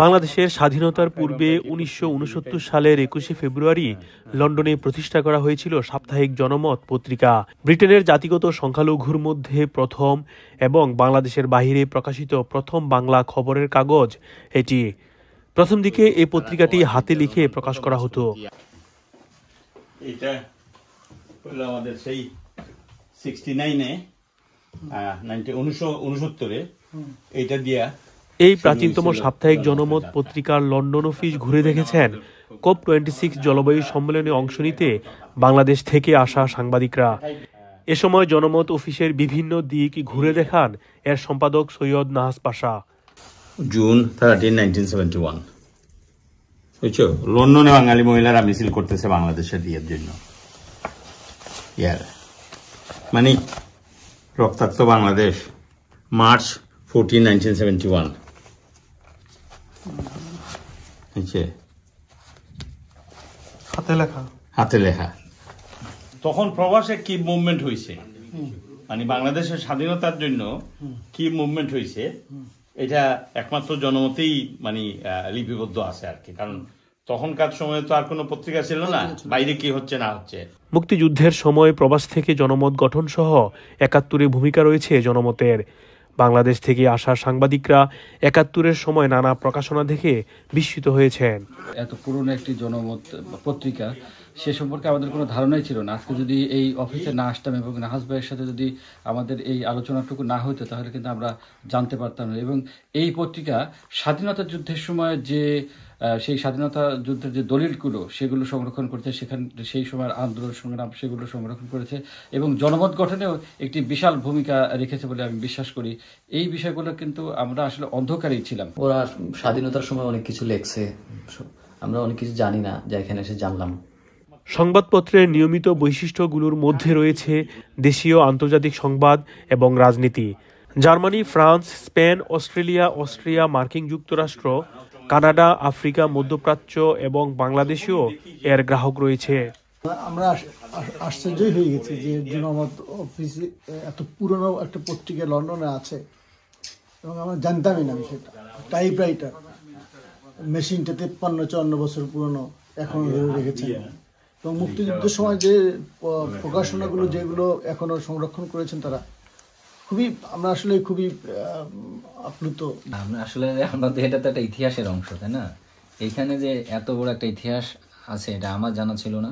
বাংলাদেশের স্বাধীনতার পূর্বে উনিশশো সালের একুশে ফেব্রুয়ারি লন্ডনে প্রতিষ্ঠা করা হয়েছিল সাপ্তাহিক জনমত পত্রিকা ব্রিটেনের জাতিগত সংখ্যালঘুর মধ্যে প্রথম এবং বাংলাদেশের বাহিরে প্রকাশিত প্রথম বাংলা খবরের কাগজ এটি প্রথম দিকে এই পত্রিকাটি হাতে লিখে প্রকাশ করা হতো এটা সেই সিক্সটি নাইনে দিয়া এই প্রাচীনতম সাপ্তাহিক জনমত পত্রিকার লন্ডন অফিস ঘুরে দেখেছেন কোপ টোয়েন্টি সিক্স জলবায়ু সম্মেলনে অংশ নিতে বাংলাদেশ থেকে আসা সাংবাদিকরা এ সময় জনমত অফিসের বিভিন্ন দিক ঘুরে দেখান এর সম্পাদক Syed Nahaj Pasha June thirteen nineteen seventy one বুঝছো লন্ডনে বাঙালি মহিলারা মিছিল করতেছে বাংলাদেশের বিয়ের জন্য ইয়ার মানে রক্তাক্ত Bangladesh March fourteen nineteen seventy one লেখা হাতে লেখা তখন প্রবাসে কি মুভমেন্ট হয়েছে মানে বাংলাদেশের স্বাধীনতার জন্য কি মুভমেন্ট হয়েছে এটা একমাত্র জনমতেই মানে লিপিবদ্ধ আছে আর কি কারণ তখনকার সময়ে তো আর কোনো পত্রিকা ছিল না বাইরে কি হচ্ছে না হচ্ছে মুক্তিযুদ্ধের সময় প্রবাস থেকে জনমত গঠন সহ একাত্তরে ভূমিকা রয়েছে জনমতের বাংলাদেশ থেকে আসা সাংবাদিকরা একাত্তরের সময় নানা প্রকাশনা দেখে বিস্মিত হয়েছেন এত পুরনো একটি জনমত পত্রিকা সে সম্পর্কে আমাদের কোনো ধারণাই ছিল না আজকে যদি এই অফিসে না আসতাম এবং নাহাজ ভাইয়ের সাথে যদি আমাদের এই আলোচনাটুকু না হইতো তাহলে কিন্তু আমরা জানতে পারতাম না এবং এই পত্রিকা স্বাধীনতা যুদ্ধের সময় যে সেই স্বাধীনতা যুদ্ধের যে দলিলগুলো সেগুলো সংরক্ষণ করেছে সেখান সেই সময়ের আন্দোলন সংগ্রাম সেগুলো সংরক্ষণ করেছে এবং জনমত গঠনেও একটি বিশাল ভূমিকা রেখেছে বলে আমি বিশ্বাস করি এই বিষয়গুলো কিন্তু আমরা আসলে অন্ধকারেই ছিলাম ওরা স্বাধীনতার সময় অনেক কিছু লেখছে আমরা অনেক কিছু জানি না যা এখানে এসে জানলাম সংবাদপত্রের নিয়মিত বৈশিষ্ট্যগুলোর মধ্যে রয়েছে দেশীয় আন্তর্জাতিক সংবাদ এবং রাজনীতি Germany France Spain Australia Austria মার্কিন যুক্তরাষ্ট্র কানাডা আফ্রিকা মধ্যপ্রাচ্য এবং বাংলাদেশেও এর গ্রাহক রয়েছে আমরা আশ্চর্যই হয়ে গেছি যে জনমত অফিস এত পুরনো একটা পত্রিকা লন্ডনে আছে এবং আমরা জানতামই না সেটা টাইপ রাইটার মেশিনটা তেপ্পান্ন চুয়ান্ন বছর পুরনো এখনো ধরে রেখেছে এবং মুক্তিযুদ্ধের সময় যে প্রকাশনাগুলো যেগুলো এখনো সংরক্ষণ করেছেন তারা খুবই আমরা আসলে খুবই আপ্লুত আমরা আসলে আমাদের এটা তো একটা ইতিহাসের অংশ তাই না এইখানে যে এত বড় একটা ইতিহাস আছে এটা আমার জানা ছিল না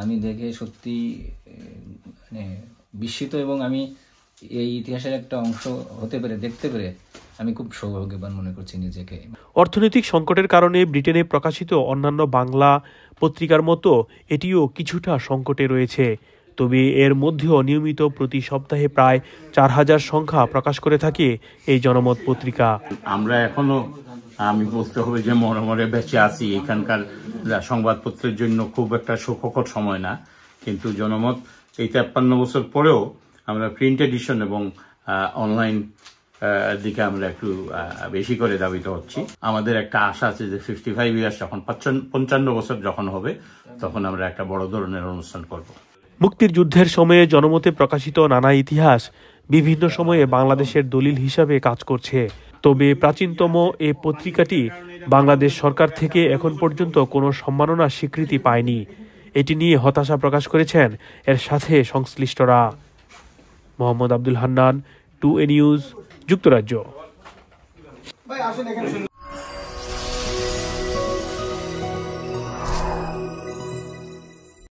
আমি দেখে সত্যি মানে বিস্মিত এবং আমি এই ইতিহাসের একটা অংশ হতে পেরে দেখতে পেরে আমি খুব সৌভাগ্যবান মনে করছি নিজেকে অর্থনৈতিক সংকটের কারণে ব্রিটেনে প্রকাশিত অন্যান্য বাংলা পত্রিকার মতো এটিও কিছুটা সংকটে রয়েছে তবে এর মধ্যেও নিয়মিত প্রতি সপ্তাহে প্রায় চার হাজার সংখ্যা প্রকাশ করে থাকে এই জনমত পত্রিকা আমরা এখনো আমি বলতে হবে যে মনে মনে বেঁচে আছি এখানকার সংবাদপত্রের জন্য খুব একটা সুখকর সময় না কিন্তু জনমত এই তেপ্পান্ন বছর পরেও আমরা প্রিন্ট এডিশন এবং অনলাইন দিকে আমরা একটু বেশি করে দাবিত হচ্ছি আমাদের একটা আশা আছে যে ফিফটি ফাইভ ইয়ার্স যখন পঞ্চান্ন বছর যখন হবে তখন আমরা একটা বড় ধরনের অনুষ্ঠান করবো মুক্তির যুদ্ধের সময়ে জনমতে প্রকাশিত নানা ইতিহাস বিভিন্ন সময়ে বাংলাদেশের দলিল হিসাবে কাজ করছে তবে প্রাচীনতম এ পত্রিকাটি বাংলাদেশ সরকার থেকে এখন পর্যন্ত কোনো সম্মাননা স্বীকৃতি পায়নি এটি নিয়ে হতাশা প্রকাশ করেছেন এর সাথে সংশ্লিষ্টরা Mohammad Abdul Hannan two A news যুক্তরাজ্য